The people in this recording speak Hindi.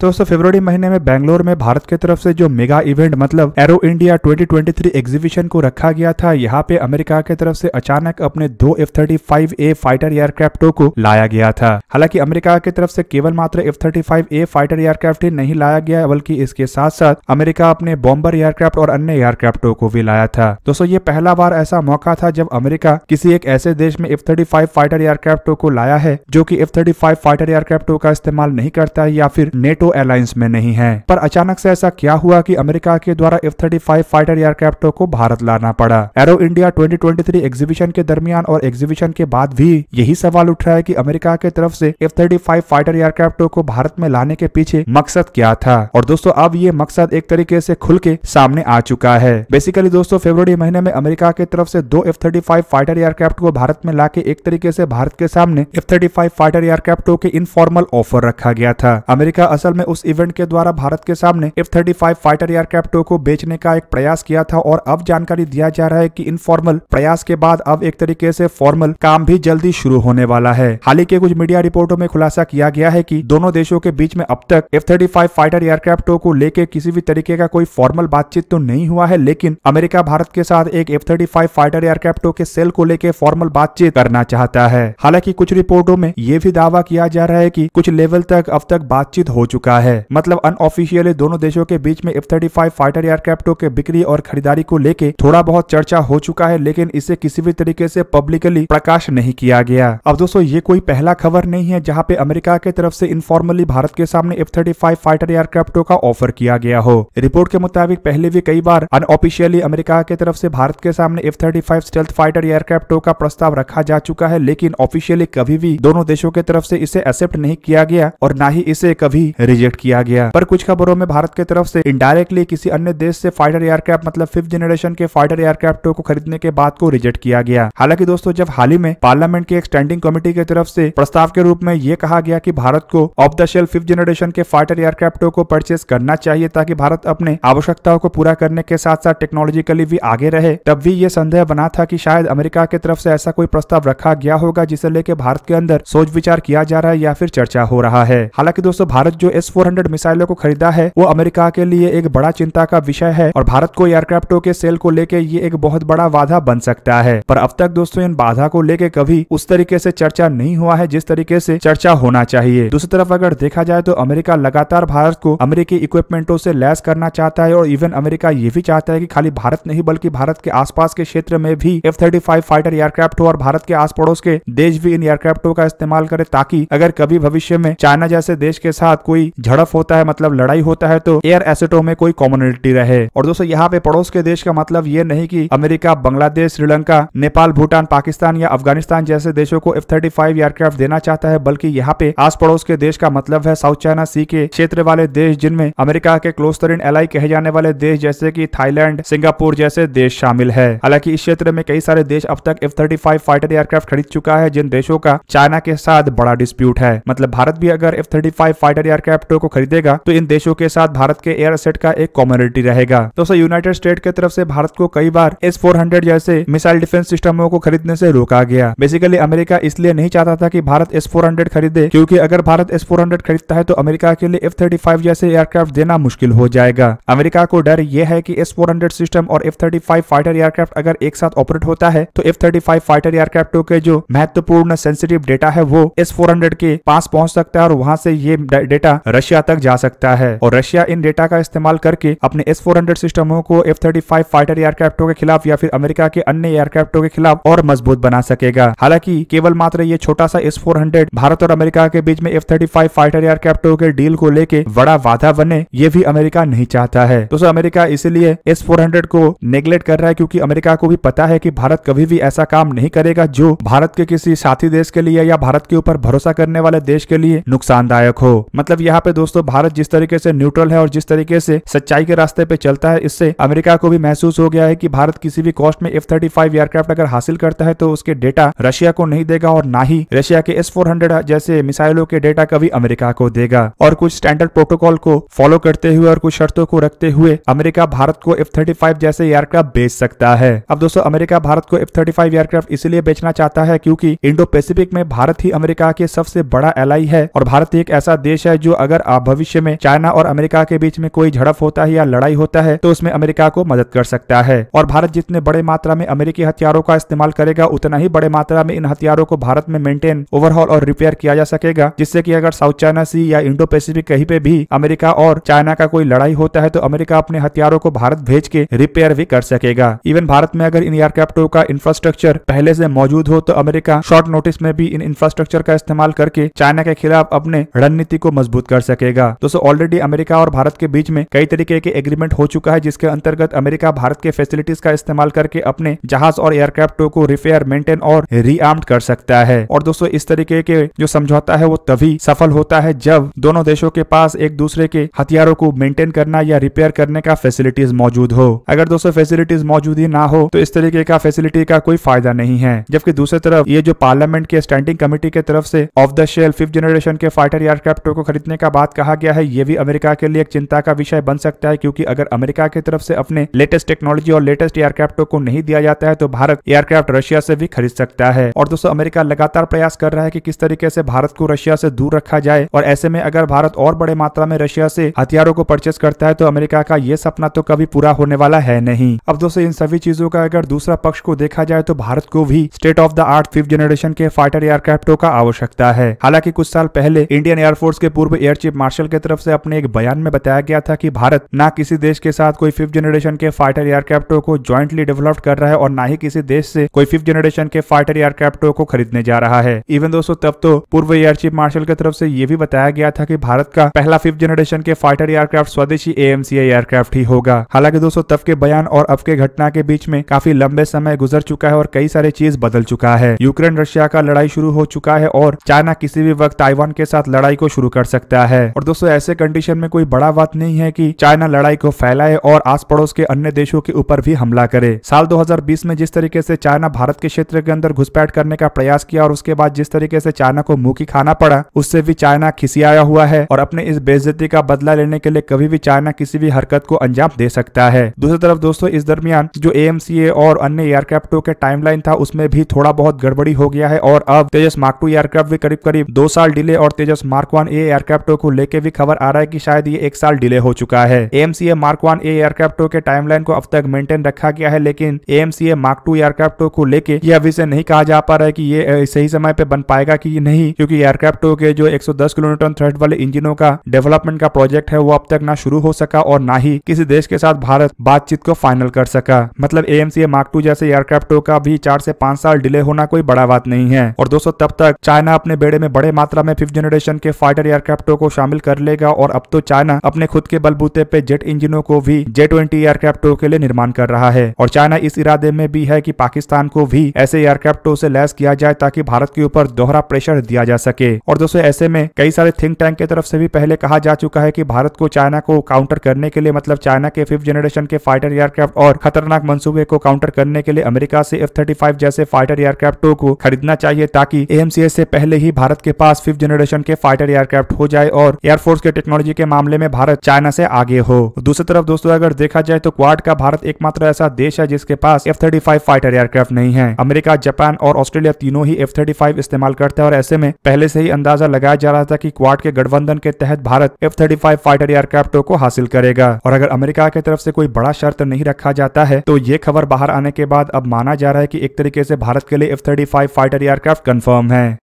दोस्तों फेब्रवरी महीने में बैंगलोर में भारत की तरफ से जो मेगा इवेंट मतलब एरो इंडिया 2023 एग्जीबिशन को रखा गया था यहाँ पे अमेरिका की तरफ से अचानक अपने दो F thirty five A fighter एयरक्राफ्टों को लाया गया था हालांकि अमेरिका की तरफ से केवल मात्र F thirty five A fighter aircraft ही नहीं लाया गया बल्कि इसके साथ साथ अमेरिका अपने बॉम्बर एयरक्राफ्ट और अन्य एयरक्राफ्टों को भी लाया था दोस्तों ये पहला बार ऐसा मौका था जब अमेरिका किसी एक ऐसे देश में एफ थर्टी फाइव फाइटर एयरक्राफ्टों को लाया है जो की एफ थर्टी फाइव फाइटर एयरक्राफ्टों का इस्तेमाल नहीं करता है या फिर नेटो दो एयरलाइंस में नहीं है पर अचानक से ऐसा क्या हुआ कि अमेरिका के द्वारा एफ थर्टी फाइव फाइटर एयरक्राफ्टों को भारत लाना पड़ा एरो इंडिया 2023 एग्जीबिशन के दरमियान और एग्जीबिशन के बाद भी यही सवाल उठ रहा है कि अमेरिका के तरफ से एफ थर्टी फाइव फाइटर एयरक्राफ्टों को भारत में लाने के पीछे मकसद क्या था और दोस्तों अब ये मकसद एक तरीके से खुल के सामने आ चुका है बेसिकली दोस्तों फेबर महीने में अमेरिका के तरफ से दो F thirty five fighter aircraft को भारत में लाके एक तरीके से भारत के सामने एफ थर्टी फाइव फाइटर एयरक्राफ्टों के इनफॉर्मल ऑफर रखा गया था अमेरिका असल में उस इवेंट के द्वारा भारत के सामने एफ थर्टी फाइटर एयरक्राफ्टों को बेचने का एक प्रयास किया था और अब जानकारी दिया जा रहा है की इनफॉर्मल प्रयास के बाद अब एक तरीके से फॉर्मल काम भी जल्दी शुरू होने वाला है हाल ही के कुछ मीडिया रिपोर्टों में खुलासा किया गया है की दोनों देशों के बीच में अब तक एफ थर्टी फाइटर एयरक्राफ्टो को लेकर किसी भी तरीके का कोई फॉर्मल बातचीत तो नहीं हुआ है लेकिन अमेरिका भारत के साथ एक एफ थर्टी फाइटर एयरक्राफ्टो के सेल को लेकर फॉर्मल बातचीत करना चाहता है हालांकि कुछ रिपोर्टों में ये भी दावा किया जा रहा है की कुछ लेवल तक अब तक बातचीत हो चुका चुका है मतलब अनऑफिशियली दोनों देशों के बीच में एफ थर्टी फाइव फाइटर एयरक्राफ्टों के बिक्री और खरीदारी को लेके थोड़ा बहुत चर्चा हो चुका है लेकिन इसे किसी भी तरीके से पब्लिकली प्रकाश नहीं किया गया अब दोस्तों ये कोई पहला खबर नहीं है जहाँ पे अमेरिका के तरफ से इनफॉर्मली भारत के सामने एफ थर्टी फाइव फाइटर एयरक्राफ्टों का ऑफर किया गया हो रिपोर्ट के मुताबिक पहले भी कई बार अनऑफिशियली अमेरिका के तरफ से भारत के सामने F thirty five stealth fighter एयरक्राफ्टों का प्रस्ताव रखा जा चुका है लेकिन ऑफिशियली कभी भी दोनों देशों के तरफ से इसे एक्सेप्ट नहीं किया गया और न ही इसे कभी रिजेक्ट किया गया पर कुछ खबरों में भारत की तरफ से इंडायरेक्टली किसी अन्य देश से फाइटर एयरक्राफ्ट मतलब फिफ्थ जनरेशन के फाइटर एयरक्राफ्ट को खरीदने के बाद को रिजेक्ट किया गया हालांकि दोस्तों जब हाल ही में पार्लियामेंट की एक स्टैंडिंग कमेटी की तरफ से प्रस्ताव के रूप में ये कहा गया की भारत को off the shelf fifth generation के फाइटर एयरक्राफ्ट को परचेस करना चाहिए ताकि भारत अपने आवश्यकताओं को पूरा करने के साथ साथ टेक्नोलॉजिकली भी आगे रहे तब भी ये संदेह बना था की शायद अमेरिका की तरफ से ऐसा कोई प्रस्ताव रखा गया होगा जिसे लेकर भारत के अंदर सोच विचार किया जा रहा है या फिर चर्चा हो रहा है हालांकि दोस्तों भारत जो एस एस मिसाइलों को खरीदा है वो अमेरिका के लिए एक बड़ा चिंता का विषय है और भारत को एयरक्राफ्टों के सेल को लेकर ये एक बहुत बड़ा बाधा बन सकता है पर अब तक दोस्तों इन बाधा को लेके कभी उस तरीके से चर्चा नहीं हुआ है जिस तरीके से चर्चा होना चाहिए दूसरी तरफ अगर देखा जाए तो अमेरिका लगातार भारत को अमेरिकी इक्विपमेंटों से लैस करना चाहता है और इवन अमेरिका ये भी चाहता है की खाली भारत नहीं बल्कि भारत के आस के क्षेत्र में भी F thirty five fighter aircraft हो और भारत के आस पड़ोस के देश भी इन एयरक्राफ्टों का इस्तेमाल करे ताकि अगर कभी भविष्य में चाइना जैसे देश के साथ कोई कोई झड़प होता है मतलब लड़ाई होता है तो एयर एसेटो में कोई कॉमोनिटी रहे और दोस्तों यहाँ पे पड़ोस के देश का मतलब ये नहीं की अमेरिका बांग्लादेश श्रीलंका नेपाल भूटान पाकिस्तान या अफगानिस्तान जैसे देशों को एफ थर्टी फाइव एयरक्राफ्ट देना चाहता है बल्कि यहाँ पे आस पड़ोस के देश का मतलब है साउथ चाइना सी के क्षेत्र वाले देश जिनमें अमेरिका के क्लोज तरीन एलाई कहे जाने वाले देश जैसे की थाईलैंड सिंगापुर जैसे देश शामिल है हालांकि इस क्षेत्र में कई सारे देश अब तक F thirty five fighter aircraft खरीद चुका है जिन देशों का चाइना के साथ बड़ा डिस्प्यूट है मतलब भारत भी अगर F thirty five fighter aircraft crypto को खरीदेगा तो इन देशों के साथ भारत के एयर एसेट का एक कॉम्युनिटी रहेगा दोस्तों यूनाइटेड स्टेट की तरफ से भारत को कई बार एस फोर जैसे मिसाइल डिफेंस सिस्टमों को खरीदने से रोका गया बेसिकली अमेरिका इसलिए नहीं चाहता था कि भारत एस फोर खरीदे क्योंकि अगर भारत एस फोर खरीदता है तो अमेरिका के लिए एफ थर्टी जैसे एयरक्राफ्ट देना मुश्किल हो जाएगा अमेरिका को डर यह है कि एस फोर सिस्टम और एफ थर्टी फाइटर एयरक्राफ्ट अगर एक साथ ऑपरेट होता है तो एफ थर्टी फाइटर एयरक्राफ्टों के जो महत्वपूर्ण सेंसिटिव डेटा है वो एस फोर के पास पहुंच सकता है और वहां से ये डेटा रशिया तक जा सकता है और रशिया इन डेटा का इस्तेमाल करके अपने एस फोर हंड्रेड सिस्टमों को एफ थर्टी फाइव फाइटर एयरक्राफ्टों के खिलाफ या फिर अमेरिका के अन्य एयरक्राफ्टों के खिलाफ और मजबूत बना सकेगा हालांकि केवल मात्र ये छोटा सा एस फोर हंड्रेड भारत और अमेरिका के बीच में एफ थर्टी फाइव फाइटर एयरक्राफ्टों के डील को लेके बड़ा वादा बने ये भी अमेरिका नहीं चाहता है तो अमेरिका इसीलिए एस फोर हंड्रेड को नेग्लेक्ट कर रहा है क्योंकि अमेरिका को भी पता है कि भारत कभी भी ऐसा काम नहीं करेगा जो भारत के किसी साथी देश के लिए या भारत के ऊपर भरोसा करने वाले देश के लिए नुकसानदायक हो मतलब यहाँ यहाँ पे दोस्तों भारत जिस तरीके से न्यूट्रल है और जिस तरीके से सच्चाई के रास्ते पे चलता है इससे अमेरिका को भी महसूस हो गया है कि भारत किसी भी कॉस्ट में एफ थर्टी फाइव एयरक्राफ्ट अगर हासिल करता है तो उसके डेटा रशिया को नहीं देगा और ना ही रशिया के एस फोर हंड्रेड जैसे मिसाइलों के डेटा कभी अमेरिका को देगा और कुछ स्टैंडर्ड प्रोटोकॉल को फॉलो करते हुए और कुछ शर्तों को रखते हुए अमेरिका भारत को एफ थर्टी फाइव जैसे एयरक्राफ्ट बेच सकता है अब दोस्तों अमेरिका भारत को एफ थर्टी फाइव एयरक्राफ्ट इसलिए बेचना चाहता है क्योंकि इंडो पैसिफिक में भारत ही अमेरिका के सबसे बड़ा एलाई है और भारत एक ऐसा देश है जो अगर आप भविष्य में चाइना और अमेरिका के बीच में कोई झड़प होता है या लड़ाई होता है तो उसमें अमेरिका को मदद कर सकता है और भारत जितने बड़े मात्रा में अमेरिकी हथियारों का इस्तेमाल करेगा उतना ही बड़े मात्रा में इन हथियारों को भारत में मेंटेन ओवरहॉल और रिपेयर किया जा सकेगा जिससे की अगर साउथ चाइना सी या इंडो पैसिफिक कहीं पे भी अमेरिका और चाइना का कोई लड़ाई होता है तो अमेरिका अपने हथियारों को भारत भेज के रिपेयर भी कर सकेगा इवन भारत में अगर इन एयरक्राफ्टो का इंफ्रास्ट्रक्चर पहले से मौजूद हो तो अमेरिका शॉर्ट नोटिस में भी इन इंफ्रास्ट्रक्चर का इस्तेमाल करके चाइना के खिलाफ अपने रणनीति को मजबूत कर कर सकेगा दोस्तों ऑलरेडी अमेरिका और भारत के बीच में कई तरीके के एग्रीमेंट हो चुका है जिसके अंतर्गत अमेरिका भारत के फैसिलिटीज का इस्तेमाल करके अपने जहाज और एयरक्राफ्ट को रिपेयर मेंटेन और रीआर्म कर सकता है और दोस्तों इस तरीके के जो समझौता है वो तभी सफल होता है जब दोनों देशों के पास एक दूसरे के हथियारों को मेंटेन करना या रिपेयर करने का फैसिलिटीज मौजूद हो अगर दोस्तों फैसिलिटीज मौजूद ही ना हो तो इस तरीके का फैसिलिटी का कोई फायदा नहीं है जबकि दूसरी तरफ ये जो पार्लियामेंट के स्टैंडिंग कमेटी के तरफ से off the shelf fifth generation के फाइटर एयरक्राफ्ट को खरीदने का का बात कहा गया है ये भी अमेरिका के लिए एक चिंता का विषय बन सकता है क्योंकि अगर अमेरिका की तरफ से अपने लेटेस्ट टेक्नोलॉजी और लेटेस्ट एयरक्राफ्टों को नहीं दिया जाता है तो भारत एयरक्राफ्ट रशिया से भी खरीद सकता है और दोस्तों अमेरिका लगातार प्रयास कर रहा है कि किस तरीके से भारत को रशिया से दूर रखा जाए और ऐसे में अगर भारत और बड़े मात्रा में रशिया से हथियारों को परचेस करता है तो अमेरिका का ये सपना तो कभी पूरा होने वाला है नहीं अब दोस्तों इन सभी चीजों का अगर दूसरा पक्ष को देखा जाए तो भारत को भी state of the art fifth generation के फाइटर एयरक्राफ्टों का आवश्यकता है हालांकि कुछ साल पहले इंडियन एयरफोर्स के पूर्व एयर चीफ मार्शल की तरफ से अपने एक बयान में बताया गया था कि भारत ना किसी देश के साथ कोई फिफ्थ जनरेशन के फाइटर एयरक्राफ्टों को ज्वाइंटली डेवलप कर रहा है और ना ही किसी देश से कोई फिफ्थ जनरेशन के फाइटर एयरक्राफ्टों को खरीदने जा रहा है इवन दोस्तों तब तो पूर्व एयर चीफ मार्शल की तरफ से ये भी बताया गया था की भारत का पहला फिफ्थ जनरेशन के फाइटर एयरक्राफ्ट स्वदेशी एएमसीए एयरक्राफ्ट ही होगा हालांकि दोस्तों तब के बयान और अब के घटना के बीच में काफी लंबे समय गुजर चुका है और कई सारे चीज बदल चुका है यूक्रेन रशिया का लड़ाई शुरू हो चुका है और चाइना किसी भी वक्त ताइवान के साथ लड़ाई को शुरू कर सकता है सकता है और दोस्तों ऐसे कंडीशन में कोई बड़ा बात नहीं है कि चाइना लड़ाई को फैलाए और आस पड़ोस के अन्य देशों के ऊपर भी हमला करे साल 2020 में जिस तरीके से चाइना भारत के क्षेत्र के अंदर घुसपैठ करने का प्रयास किया और उसके बाद जिस तरीके से चाइना को मुंह की खाना पड़ा उससे भी चाइना खिसियाया हुआ है और अपने इस बेजती का बदला लेने के लिए कभी भी चाइना किसी भी हरकत को अंजाम दे सकता है दूसरी तरफ दोस्तों इस दरमियान जो ए और अन्य एयरक्राफ्टों के टाइमलाइन था उसमें भी थोड़ा बहुत गड़बड़ी हो गया है और अब तेजस मार्क टू एयरक्राफ्ट भी करीब करीब दो साल डिले और तेजस मार्क वन एयरक्राफ्ट एयरक्राफ्टो को लेकर भी खबर आ रहा है की शायद ये एक साल डिले हो चुका है ए मार्क वन ए एयरक्राफ्टों के टाइमलाइन को अब तक मेंटेन रखा गया है लेकिन ए मार्क टू एयरक्राफ्टो को लेकर यह अभी से नहीं कहा जा पा रहा है की ये सही समय पे बन पाएगा की नहीं क्योंकि एयरक्राफ्टो के जो दस किलोमीटर थ्रेड वाले इंजिनों का डेवलपमेंट का प्रोजेक्ट है वो अब तक ना शुरू हो सका और ना ही किसी देश के साथ भारत बातचीत को फाइनल कर सका मतलब एएमसीए मार्क टू जैसे एयरक्राफ्टों का भी चार से पांच साल डिले होना कोई बड़ा बात नहीं है और दोस्तों तब तक चाइना अपने बेड़े में बड़े मात्रा में फिफ्थ जनरेशन के फाइटर एयरक्राफ्टों को शामिल कर लेगा और अब तो चाइना अपने खुद के बलबूते पे जेट इंजनों को भी जे ट्वेंटी एयरक्राफ्ट टो के लिए निर्माण कर रहा है और चाइना इस इरादे में भी है की पाकिस्तान को भी ऐसे एयरक्राफ्ट टो से लैस किया जाए ताकि भारत के ऊपर दोहरा प्रेशर दिया जा सके और दोस्तों ऐसे में कई सारे थिंक टैंक की तरफ से भी पहले कहा जा चुका है की भारत को चाइना को काउंटर करने के लिए मतलब चाइना के फिफ्थ जनरेशन के फाइटर एयरक्राफ्ट और खतरनाक मंसूबे को काउंटर करने के लिए अमेरिका से एफ थर्टी फाइव जैसे फाइटर एयरक्राफ्ट को खरीदना चाहिए ताकि एएमसीएस से पहले ही भारत के पास फिफ्थ जनरेशन के फाइटर एयरक्राफ्ट हो जाए जाए और एयरफोर्स के टेक्नोलॉजी के मामले में भारत चाइना से आगे हो दूसरी तरफ दोस्तों अगर देखा जाए तो क्वाड का भारत एकमात्र ऐसा देश है जिसके पास F thirty five fighter aircraft नहीं है अमेरिका जापान और ऑस्ट्रेलिया तीनों ही एफ थर्टी फाइव इस्तेमाल करते हैं और ऐसे में पहले से ही अंदाजा लगाया जा रहा था की क्वाड के गठबंधन के तहत Bharat F thirty five fighter एयरक्राफ्टों को हासिल करेगा और अगर अमेरिका की तरफ से कोई बड़ा शर्त नहीं रखा जाता है तो ये खबर बाहर आने के बाद अब माना जा रहा है की एक तरीके से भारत के लिए F thirty five fighter aircraft confirm है